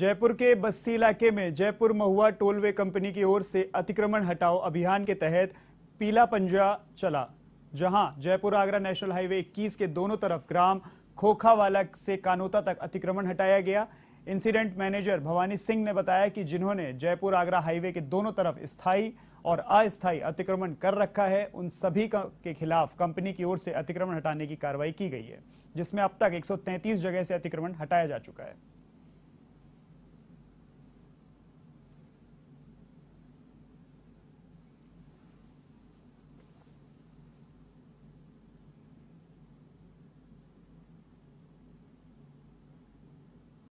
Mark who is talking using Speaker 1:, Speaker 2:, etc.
Speaker 1: जयपुर के बस्सी इलाके में जयपुर महुआ टोलवे कंपनी की ओर से अतिक्रमण हटाओ अभियान के तहत पीला पंजा चला जहां जयपुर आगरा नेशनल हाईवे 21 के दोनों तरफ ग्राम खोखावाला से कानोता तक अतिक्रमण हटाया गया इंसिडेंट मैनेजर भवानी सिंह ने बताया कि जिन्होंने जयपुर आगरा हाईवे के दोनों तरफ स्थायी और अस्थायी अतिक्रमण कर रखा है उन सभी के खिलाफ कंपनी की ओर से अतिक्रमण हटाने की कार्रवाई की गई है जिसमें अब तक 133 जगह से अतिक्रमण हटाया जा चुका है